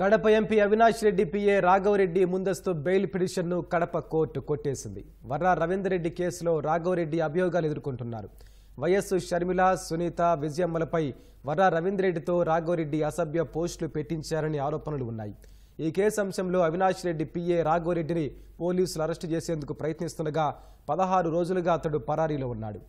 Kadapa MP Avinash Reddy PA Raghava Reddy ముందస్తు bail పిటిషన్ను Kadapa court కొట్టేసింది వర్రా రవీందర్ రెడ్డి కేసులో రాఘవరెడ్డి అభియోగాలు ఎదుర్కొంటున్నారు వైఎస్ షర్మిల సునీత విజయమ్మలపై వర్రా రవీంద్రెడ్డితో రాఘవరెడ్డి అసభ్య పోస్టులు పెట్టించారని ఆరోపణలు ఉన్నాయి ఈ కేసు అంశంలో అవినాష్ రెడ్డి పిఏ రాఘవరెడ్డిని పోలీసులు అరెస్టు చేసేందుకు ప్రయత్నిస్తుండగా పదహారు రోజులుగా అతడు పరారీలో ఉన్నాడు